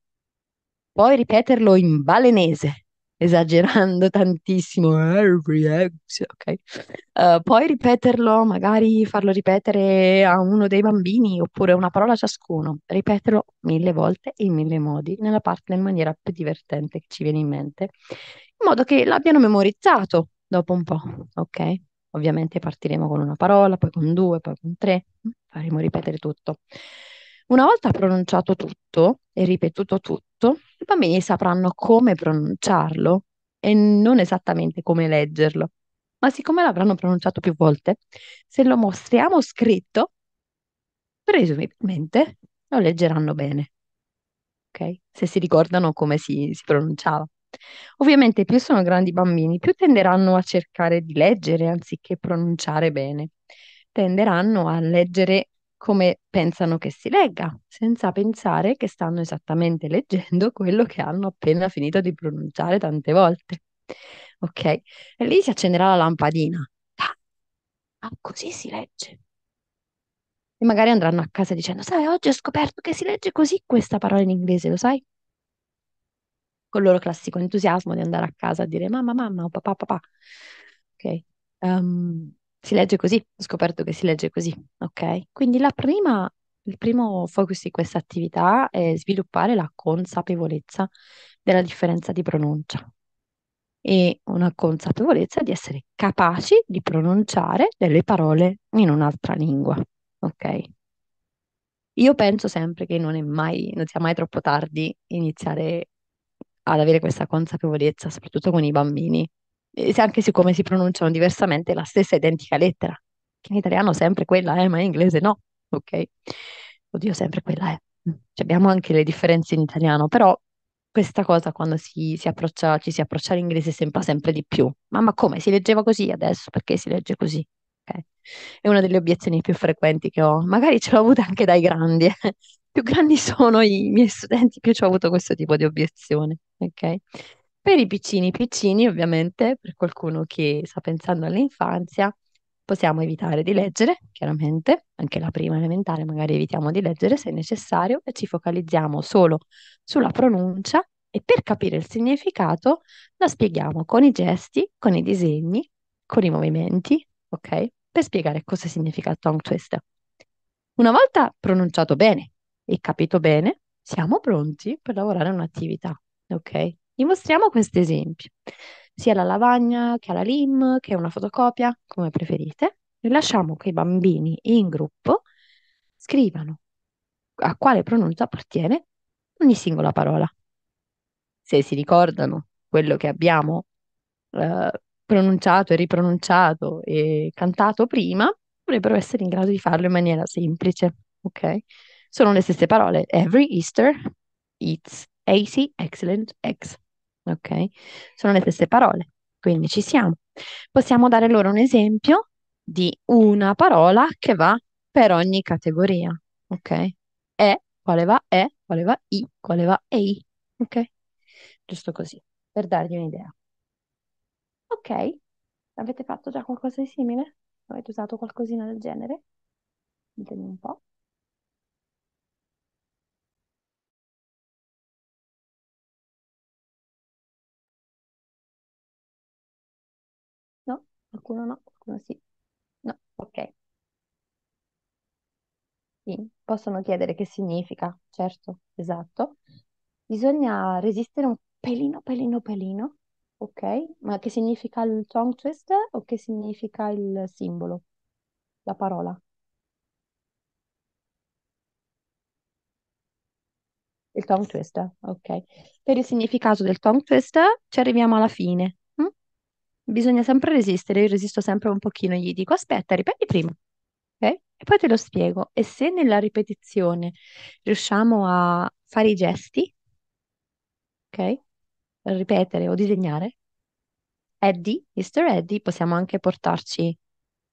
S2: poi ripeterlo in balenese, esagerando tantissimo, eh, ok? Uh, poi ripeterlo, magari farlo ripetere a uno dei bambini oppure una parola ciascuno, ripeterlo mille volte in mille modi, nella parte nella maniera più divertente che ci viene in mente, in modo che l'abbiano memorizzato dopo un po', ok? Ovviamente partiremo con una parola, poi con due, poi con tre, faremo ripetere tutto. Una volta pronunciato tutto e ripetuto tutto, i bambini sapranno come pronunciarlo e non esattamente come leggerlo. Ma siccome l'avranno pronunciato più volte, se lo mostriamo scritto, presumibilmente lo leggeranno bene. Ok? Se si ricordano come si, si pronunciava. Ovviamente più sono grandi i bambini, più tenderanno a cercare di leggere anziché pronunciare bene. Tenderanno a leggere come pensano che si legga, senza pensare che stanno esattamente leggendo quello che hanno appena finito di pronunciare tante volte. Ok? E lì si accenderà la lampadina. Ah, così si legge. E magari andranno a casa dicendo, sai, oggi ho scoperto che si legge così questa parola in inglese, lo sai? Con il loro classico entusiasmo di andare a casa a dire mamma, mamma o papà, papà. Ok? Um, si legge così, ho scoperto che si legge così, ok? Quindi la prima il primo focus di questa attività è sviluppare la consapevolezza della differenza di pronuncia e una consapevolezza di essere capaci di pronunciare delle parole in un'altra lingua, ok? Io penso sempre che non, mai, non sia mai troppo tardi iniziare ad avere questa consapevolezza, soprattutto con i bambini anche siccome si pronunciano diversamente la stessa identica lettera, che in italiano sempre quella è, ma in inglese no, ok? Oddio, sempre quella è. Mm. Cioè, abbiamo anche le differenze in italiano, però questa cosa quando si, si approccia, ci si approccia all'inglese sembra sempre di più. Mamma, come? Si leggeva così adesso? Perché si legge così? Okay. È una delle obiezioni più frequenti che ho. Magari ce l'ho avuta anche dai grandi. Eh. Più grandi sono i miei studenti, più ci ho avuto questo tipo di obiezione. Ok? Per i piccini piccini, ovviamente, per qualcuno che sta pensando all'infanzia, possiamo evitare di leggere, chiaramente, anche la prima elementare magari evitiamo di leggere se necessario e ci focalizziamo solo sulla pronuncia e per capire il significato la spieghiamo con i gesti, con i disegni, con i movimenti, ok? Per spiegare cosa significa il tongue twister. Una volta pronunciato bene e capito bene, siamo pronti per lavorare un'attività, ok? Dimostriamo questi esempi, sia la lavagna che la LIM, che una fotocopia, come preferite. E lasciamo che i bambini in gruppo scrivano a quale pronuncia appartiene ogni singola parola. Se si ricordano quello che abbiamo eh, pronunciato e ripronunciato e cantato prima, dovrebbero essere in grado di farlo in maniera semplice, ok? Sono le stesse parole, every Easter, it's AC, excellent, eggs ok? Sono le stesse parole, quindi ci siamo. Possiamo dare loro un esempio di una parola che va per ogni categoria, ok? E, quale va E, quale va I, quale va EI, ok? Giusto così, per dargli un'idea. Ok, avete fatto già qualcosa di simile? Avete usato qualcosina del genere?
S1: Ditemi un po'. Qualcuno no, qualcuno sì. No, ok.
S2: Sì, possono chiedere che significa, certo, esatto. Bisogna resistere un pelino, pelino, pelino, ok? Ma che significa il tongue twist o che significa il simbolo, la parola? Il tongue twist, ok. Per il significato del tongue twist ci arriviamo alla fine. Bisogna sempre resistere, io resisto sempre un pochino, gli dico aspetta, ripeti prima, ok? E poi te lo spiego. E se nella ripetizione riusciamo a fare i gesti, ok? Ripetere o disegnare, Eddie, Easter Eddie, possiamo anche portarci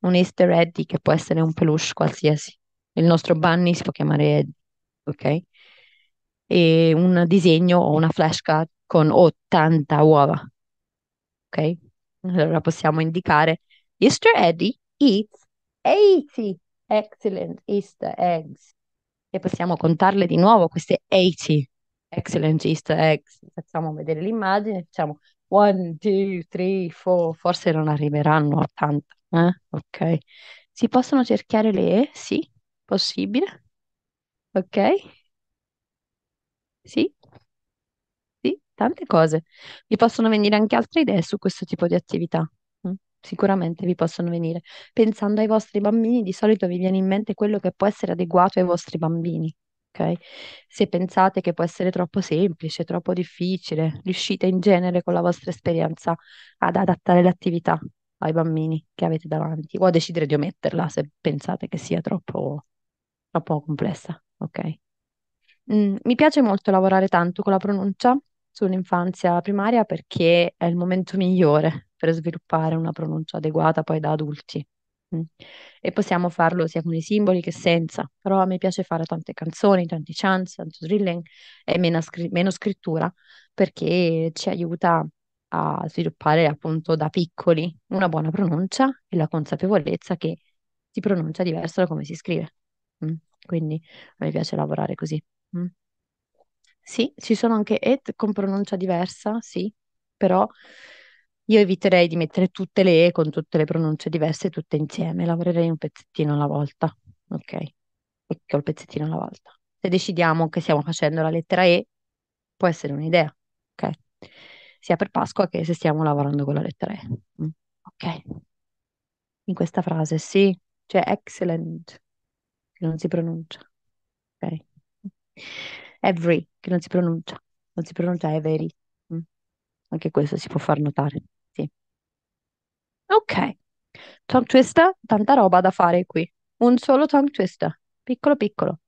S2: un Easter Eddie che può essere un peluche qualsiasi. Il nostro bunny si può chiamare Eddie, ok? E un disegno o una flashcard con 80 uova, ok? Allora possiamo indicare Easter Eddie eats 80 excellent Easter eggs. E possiamo contarle di nuovo queste 80 excellent Easter eggs. Facciamo vedere l'immagine, facciamo 1, 2, 3, 4, forse non arriveranno a 80. Eh? Ok. Si possono cerchiare le E? Sì, possibile. Ok? Sì, tante cose. Vi possono venire anche altre idee su questo tipo di attività. Mm, sicuramente vi possono venire. Pensando ai vostri bambini, di solito vi viene in mente quello che può essere adeguato ai vostri bambini. Okay? Se pensate che può essere troppo semplice, troppo difficile, riuscite in genere con la vostra esperienza ad adattare l'attività ai bambini che avete davanti o a decidere di ometterla se pensate che sia troppo, troppo complessa. Okay? Mm, mi piace molto lavorare tanto con la pronuncia sull'infanzia primaria perché è il momento migliore per sviluppare una pronuncia adeguata poi da adulti. Mm. E possiamo farlo sia con i simboli che senza, però a me piace fare tante canzoni, tanti chants, tanto drilling e meno, scr- meno scrittura perché ci aiuta a sviluppare appunto da piccoli una buona pronuncia e la consapevolezza che si pronuncia diverso da come si scrive. Mm. Quindi a me piace lavorare così. Mm. Sì, ci sono anche et con pronuncia diversa, sì, però io eviterei di mettere tutte le e con tutte le pronunce diverse tutte insieme, lavorerei un pezzettino alla volta, ok? Perché pezzettino alla volta. Se decidiamo che stiamo facendo la lettera e, può essere un'idea, ok? Sia per Pasqua che se stiamo lavorando con la lettera e. Mm, ok. In questa frase, sì, c'è cioè, excellent, che non si pronuncia, ok? every, che non si pronuncia, non si pronuncia every. Mm? Anche questo si può far notare, sì. Ok, tongue twister, tanta roba da fare qui. Un solo tongue twister, piccolo piccolo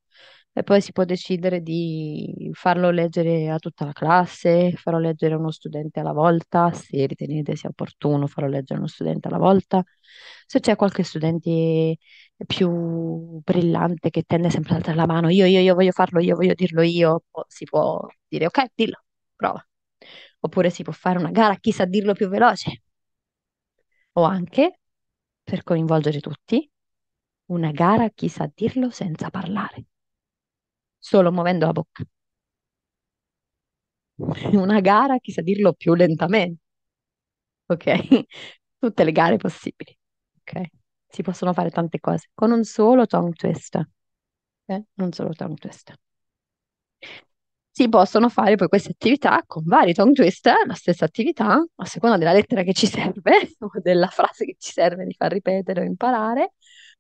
S2: e poi si può decidere di farlo leggere a tutta la classe, farlo leggere a uno studente alla volta, se ritenete sia opportuno farlo leggere a uno studente alla volta. Se c'è qualche studente più brillante che tende sempre ad alzare la mano, io, io, io voglio farlo, io voglio dirlo io, boh, si può dire ok, dillo, prova. Oppure si può fare una gara, chi sa dirlo più veloce. O anche, per coinvolgere tutti, una gara, chi sa dirlo senza parlare solo muovendo la bocca. Una gara, chi sa dirlo più lentamente. Ok? Tutte le gare possibili. Ok? Si possono fare tante cose con un solo tongue twist. Okay? Un solo tongue twist. Si possono fare poi queste attività con vari tongue twist, la stessa attività, a seconda della lettera che ci serve o della frase che ci serve di far ripetere o imparare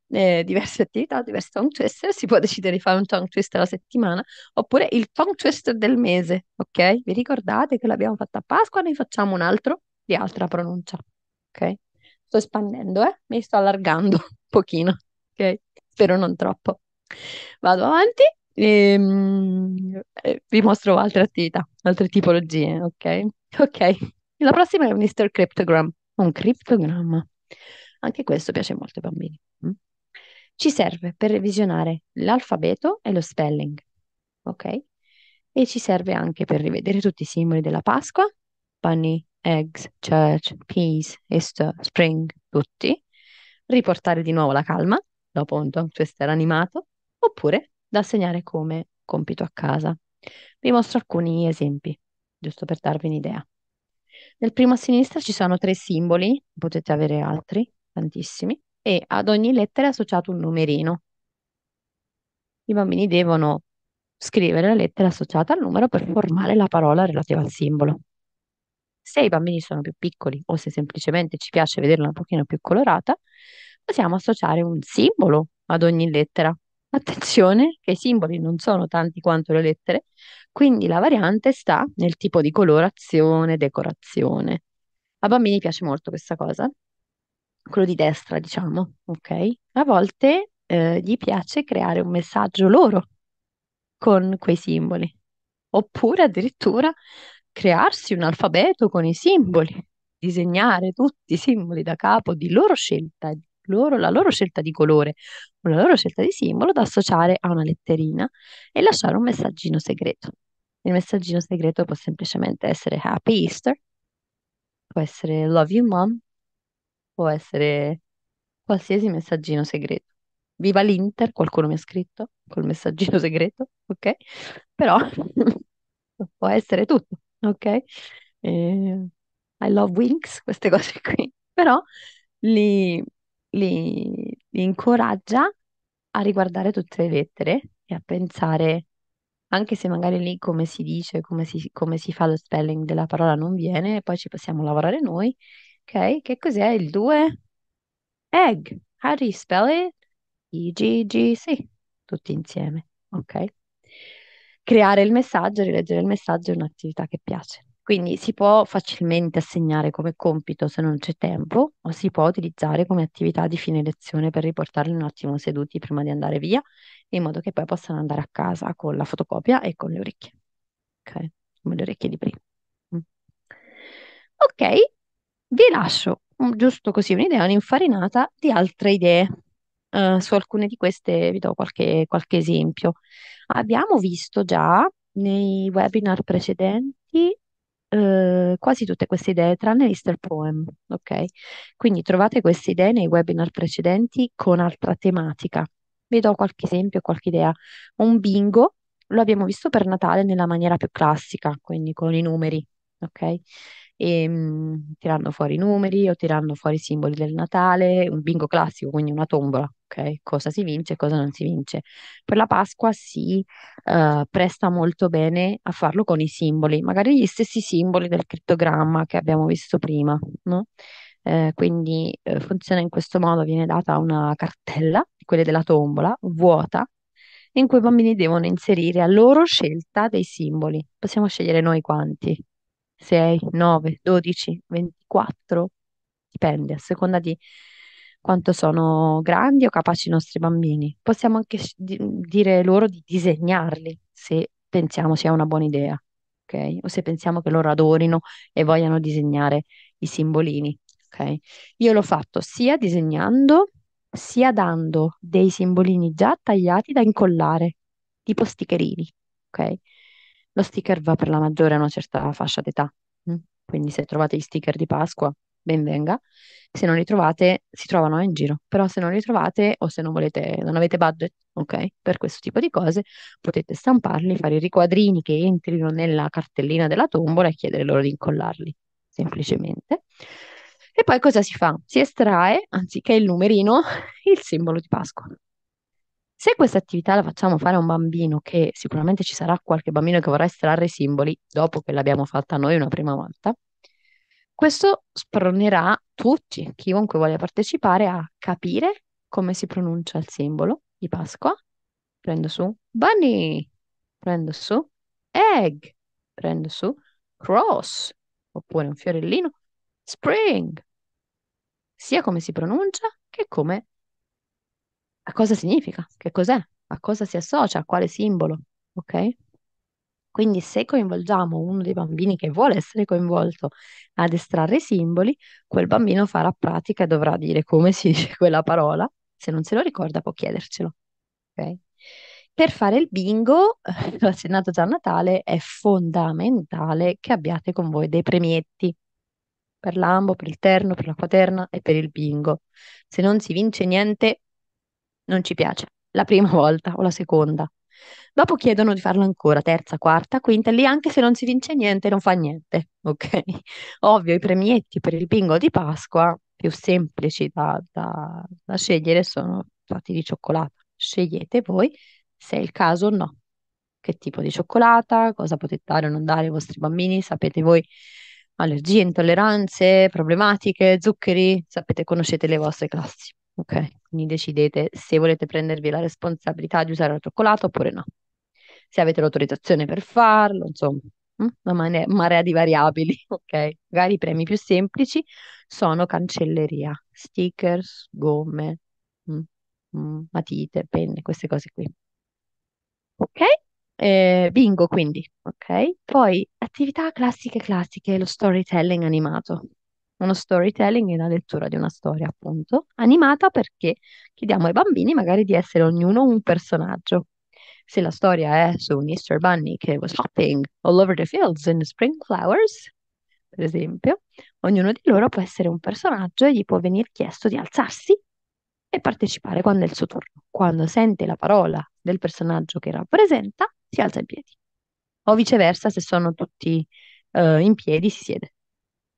S2: eh, diverse attività, diversi tongue twister, si può decidere di fare un tongue twister alla settimana oppure il tongue twister del mese, ok? Vi ricordate che l'abbiamo fatto a Pasqua, ne facciamo un altro di altra pronuncia, ok? Sto espandendo, eh? Mi sto allargando un pochino, ok? Spero non troppo. Vado avanti e mm, eh, vi mostro altre attività, altre tipologie, ok? Ok, la prossima è Mr. Cryptogram, un criptogramma. Anche questo piace molto ai bambini. Mm? ci serve per revisionare l'alfabeto e lo spelling, ok? E ci serve anche per rivedere tutti i simboli della Pasqua, bunny, eggs, church, peace, Easter, spring, tutti, riportare di nuovo la calma, dopo un Don Twister animato, oppure da segnare come compito a casa. Vi mostro alcuni esempi, giusto per darvi un'idea. Nel primo a sinistra ci sono tre simboli, potete avere altri, tantissimi, e ad ogni lettera è associato un numerino. I bambini devono scrivere la lettera associata al numero per formare la parola relativa al simbolo. Se i bambini sono più piccoli o se semplicemente ci piace vederla un pochino più colorata, possiamo associare un simbolo ad ogni lettera. Attenzione che i simboli non sono tanti quanto le lettere, quindi la variante sta nel tipo di colorazione, decorazione. A bambini piace molto questa cosa quello di destra, diciamo, ok? A volte eh, gli piace creare un messaggio loro con quei simboli, oppure addirittura crearsi un alfabeto con i simboli, disegnare tutti i simboli da capo di loro scelta, loro, la loro scelta di colore o la loro scelta di simbolo da associare a una letterina e lasciare un messaggino segreto. Il messaggino segreto può semplicemente essere Happy Easter, può essere Love You Mom, può essere qualsiasi messaggino segreto. Viva l'Inter, qualcuno mi ha scritto col messaggino segreto, ok? Però può essere tutto, ok? Eh, I love Wings, queste cose qui, però li, li, li incoraggia a riguardare tutte le lettere e a pensare anche se magari lì come si dice, come si, come si fa lo spelling della parola non viene, poi ci possiamo lavorare noi Ok, che cos'è il 2? Egg. How do you spell it? E-G-G-C. Tutti insieme. Ok. Creare il messaggio, rileggere il messaggio è un'attività che piace. Quindi si può facilmente assegnare come compito se non c'è tempo o si può utilizzare come attività di fine lezione per riportarli un attimo seduti prima di andare via, in modo che poi possano andare a casa con la fotocopia e con le orecchie. Ok? Come le orecchie di prima. Mm. Ok, vi lascio un, mm, giusto così un'idea, un'infarinata di altre idee. Uh, su alcune di queste vi do qualche, qualche esempio. Abbiamo visto già nei webinar precedenti eh, quasi tutte queste idee, tranne l'Easter Poem, ok? Quindi trovate queste idee nei webinar precedenti con altra tematica. Vi do qualche esempio, qualche idea. Un bingo lo abbiamo visto per Natale nella maniera più classica, quindi con i numeri, ok? e ehm, mh, tirando fuori i numeri o tirando fuori i simboli del Natale, un bingo classico, quindi una tombola, ok? Cosa si vince e cosa non si vince. Per la Pasqua si eh, presta molto bene a farlo con i simboli, magari gli stessi simboli del crittogramma che abbiamo visto prima, no? Eh, quindi eh, funziona in questo modo, viene data una cartella, quelle della tombola, vuota, in cui i bambini devono inserire a loro scelta dei simboli. Possiamo scegliere noi quanti, 6, 9, 12, 24, dipende a seconda di quanto sono grandi o capaci i nostri bambini. Possiamo anche di- dire loro di disegnarli se pensiamo sia una buona idea, ok? O se pensiamo che loro adorino e vogliano disegnare i simbolini, ok? Io l'ho fatto sia disegnando sia dando dei simbolini già tagliati da incollare, tipo sticcherini, ok? Lo sticker va per la maggiore a una certa fascia d'età, mm. quindi se trovate gli sticker di Pasqua, ben venga. Se non li trovate, si trovano in giro, però se non li trovate o se non volete, non avete budget, ok, per questo tipo di cose, potete stamparli, fare i riquadrini che entrino nella cartellina della tombola e chiedere loro di incollarli, semplicemente. E poi cosa si fa? Si estrae, anziché il numerino, il simbolo di Pasqua. Se questa attività la facciamo fare a un bambino, che sicuramente ci sarà qualche bambino che vorrà estrarre i simboli dopo che l'abbiamo fatta noi una prima volta, questo spronerà tutti, chiunque voglia partecipare, a capire come si pronuncia il simbolo di Pasqua. Prendo su bunny, prendo su egg, prendo su cross, oppure un fiorellino, spring, sia come si pronuncia che come a cosa significa, che cos'è, a cosa si associa, a quale simbolo, ok? Quindi se coinvolgiamo uno dei bambini che vuole essere coinvolto ad estrarre i simboli, quel bambino farà pratica e dovrà dire come si dice quella parola. Se non se lo ricorda può chiedercelo. Okay? Per fare il bingo, l'ho accennato già a Natale, è fondamentale che abbiate con voi dei premietti per l'ambo, per il terno, per la quaterna e per il bingo. Se non si vince niente, non ci piace, la prima volta o la seconda. Dopo chiedono di farlo ancora, terza, quarta, quinta, lì anche se non si vince niente non fa niente, ok? Ovvio, i premietti per il bingo di Pasqua, più semplici da, da, da scegliere, sono fatti di cioccolata. Scegliete voi se è il caso o no. Che tipo di cioccolata, cosa potete dare o non dare ai vostri bambini, sapete voi allergie, intolleranze, problematiche, zuccheri, sapete, conoscete le vostre classi. Ok, quindi decidete se volete prendervi la responsabilità di usare la cioccolata oppure no. Se avete l'autorizzazione per farlo, insomma, una mm, mare- marea di variabili, ok? Magari i premi più semplici sono cancelleria, stickers, gomme, mh, mm, mh, mm, matite, penne, queste cose qui. Ok? Eh, bingo quindi, ok? Poi attività classiche classiche, lo storytelling animato uno storytelling e la lettura di una storia, appunto, animata perché chiediamo ai bambini magari di essere ognuno un personaggio. Se la storia è su Mr. Bunny che was hopping all over the fields in the spring flowers, per esempio, ognuno di loro può essere un personaggio e gli può venire chiesto di alzarsi e partecipare quando è il suo turno. Quando sente la parola del personaggio che rappresenta, si alza in piedi. O viceversa, se sono tutti uh, in piedi, si siede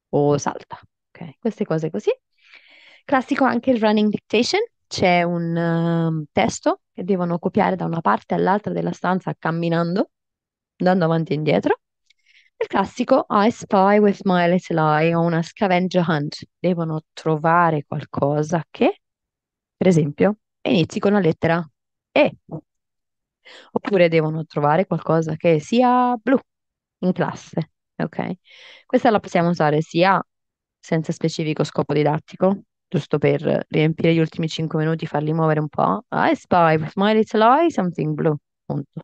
S2: o salta. Okay? Queste cose così. Classico anche il running dictation, c'è un um, testo che devono copiare da una parte all'altra della stanza camminando, andando avanti e indietro. Il classico I spy with my little eye o una scavenger hunt. Devono trovare qualcosa che, per esempio, inizi con la lettera E. Oppure devono trovare qualcosa che sia blu in classe. Ok. Questa la possiamo usare sia senza specifico scopo didattico, giusto per riempire gli ultimi 5 minuti, farli muovere un po'. I spy with my little eye something blue. appunto.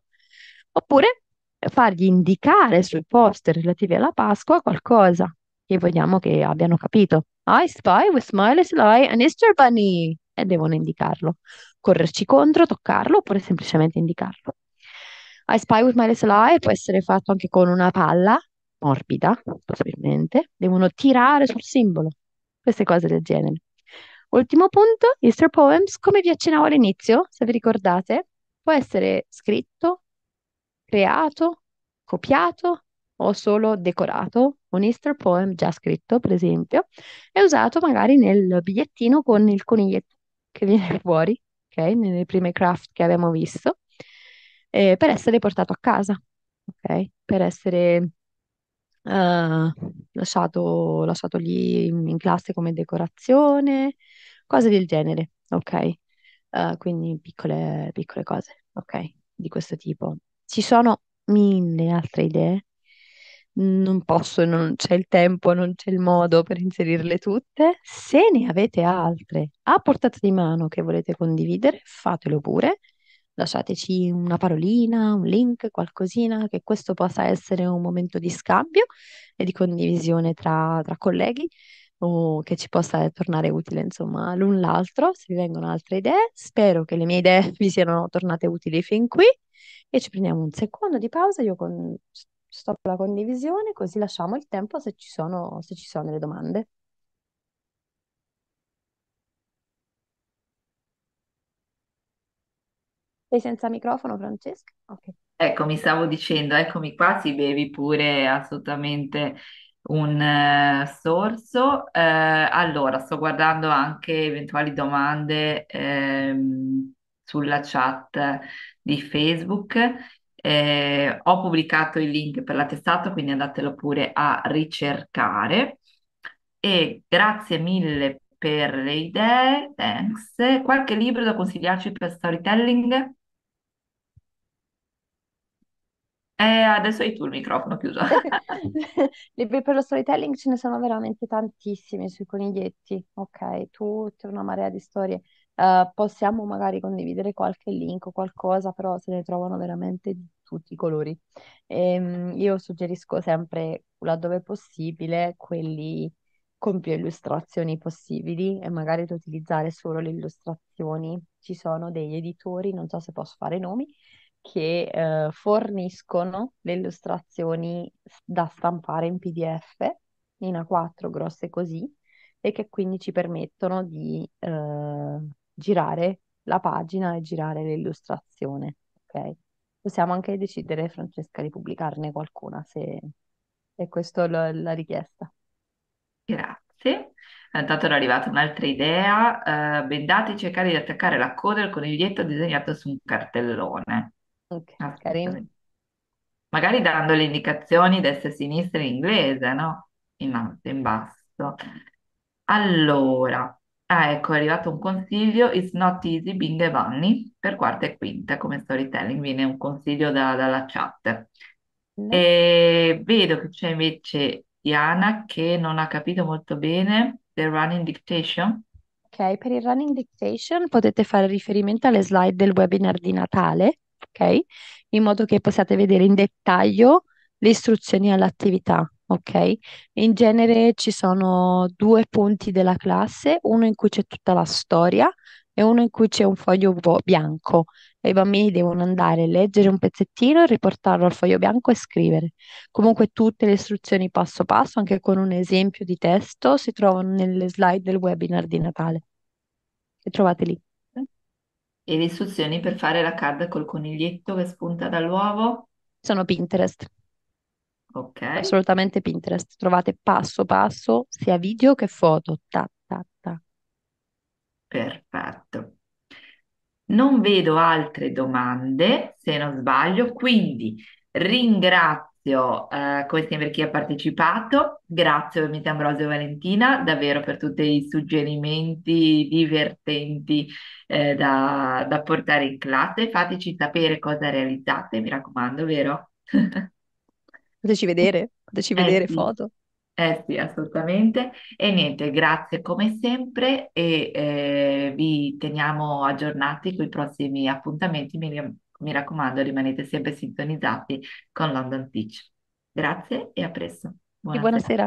S2: Oppure fargli indicare sui poster relativi alla Pasqua qualcosa che vogliamo che abbiano capito. I spy with my little eye an Easter bunny. E devono indicarlo. Correrci contro, toccarlo oppure semplicemente indicarlo. I spy with my little eye può essere fatto anche con una palla morbida, possibilmente, devono tirare sul simbolo, queste cose del genere. Ultimo punto, Easter Poems, come vi accennavo all'inizio, se vi ricordate, può essere scritto, creato, copiato o solo decorato. Un Easter Poem già scritto, per esempio, è usato magari nel bigliettino con il coniglietto che viene fuori, ok? Nelle prime craft che abbiamo visto, eh, per essere portato a casa, ok? Per essere eh, lasciato, lasciato lì in, in classe come decorazione, cose del genere, ok? Uh, quindi piccole, piccole cose, ok? Di questo tipo. Ci sono mille altre idee, non posso, non c'è il tempo, non c'è il modo per inserirle tutte. Se ne avete altre a portata di mano che volete condividere, fatelo pure lasciateci una parolina, un link, qualcosina, che questo possa essere un momento di scambio e di condivisione tra, tra colleghi o che ci possa tornare utile, insomma, l'un l'altro, se vi vengono altre idee. Spero che le mie idee vi siano tornate utili fin qui e ci prendiamo un secondo di pausa, io con... stoppo la condivisione così lasciamo il tempo se ci sono, se ci sono delle domande. Sei senza microfono, Francesca? Ok.
S1: Ecco, mi stavo dicendo, eccomi qua, si bevi pure assolutamente un eh, sorso. Eh, allora, sto guardando anche eventuali domande ehm, sulla chat di Facebook. Eh, ho pubblicato il link per l'attestato, quindi andatelo pure a ricercare. E grazie mille per le idee, thanks. Qualche libro da consigliarci per storytelling? Eh, adesso hai tu il microfono chiuso.
S2: Libri per lo storytelling ce ne sono veramente tantissimi sui coniglietti, ok? Tutte una marea di storie. Eh, possiamo magari condividere qualche link o qualcosa, però se ne trovano veramente di tutti i colori. Ehm, io suggerisco sempre, laddove possibile, quelli con più illustrazioni possibili e magari di utilizzare solo le illustrazioni. Ci sono degli editori, non so se posso fare nomi, che eh, forniscono le illustrazioni da stampare in PDF in A4 grosse così e che quindi ci permettono di eh, girare la pagina e girare l'illustrazione, ok? Possiamo anche decidere, Francesca, di pubblicarne qualcuna se, è questa è la, richiesta.
S1: Grazie.
S2: Intanto è arrivata
S1: un'altra idea. Uh, eh, Bendati cercare di attaccare la coda al coniglietto disegnato su un cartellone. Ok, carino. Assolutamente. Magari dando le indicazioni destra e sinistra in inglese, no? In alto, in basso. Allora, ah, ecco, è arrivato un consiglio, It's not easy being a bunny, per quarta e quinta come storytelling, viene un consiglio da- dalla chat. Bello. E vedo che c'è invece Diana che non ha capito molto bene The Running Dictation.
S2: Ok, per il running dictation potete fare riferimento alle slide del webinar di Natale ok? In modo che possiate vedere in dettaglio le istruzioni all'attività, ok? In genere ci sono due punti della classe, uno in cui c'è tutta la storia e uno in cui c'è un foglio bianco i bambini devono andare a leggere un pezzettino e riportarlo al foglio bianco e scrivere. Comunque tutte le istruzioni passo passo, anche con un esempio di testo, si trovano nelle slide del webinar di Natale. Le trovate lì.
S1: E le istruzioni per fare la card col coniglietto che spunta dall'uovo?
S2: Sono Pinterest. Ok. Assolutamente Pinterest. Trovate passo passo sia video che foto. Ta, ta, ta.
S1: Perfetto. Non vedo altre domande, se non sbaglio, quindi ringrazio eh, come sempre chi ha partecipato, grazie ovviamente Ambrosio e Valentina davvero per tutti i suggerimenti divertenti eh, da, da portare in classe, fateci sapere cosa realizzate, mi raccomando, vero? Fateci vedere, fateci eh vedere sì. foto. Eh sì, assolutamente. E niente, grazie come sempre e eh, vi teniamo aggiornati con i prossimi appuntamenti. Miriam. Mi raccomando, rimanete sempre sintonizzati con London Teach. Grazie e a presto. Buona e buonasera.